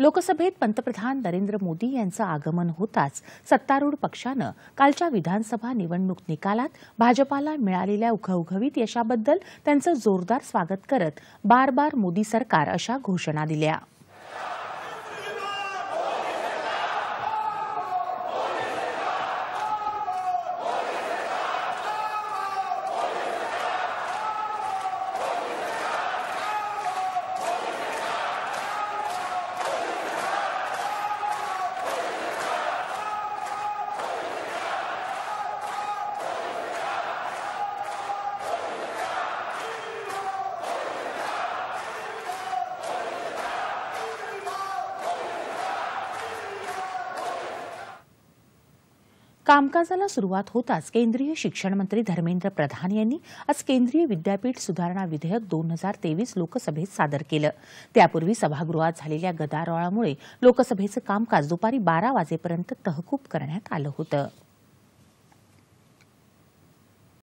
लोकसभेत पंतप्रधान नरेंद्र मोदी यांचं आगमन होताच सत्तारूढ पक्षानं कालच्या विधानसभा निवडणूक निकालात भाजपाला मिळालेल्या उघवघवीत यशाबद्दल त्यांचं जोरदार स्वागत करत बार बार मोदी सरकार अशा घोषणा दिल्या कामकाजाला सुरुवात होताच केंद्रीय शिक्षण मंत्री धर्मेंद्र प्रधान यांनी आज केंद्रीय विद्यापीठ सुधारणा विधेयक दोन हजार तेवीस लोकसभेत सादर केलं त्यापूर्वी सभागृहात झालेल्या गदारोळामुळे लोकसभेचं कामकाज दुपारी बारा वाजेपर्यंत तहकूब करण्यात आलं होतं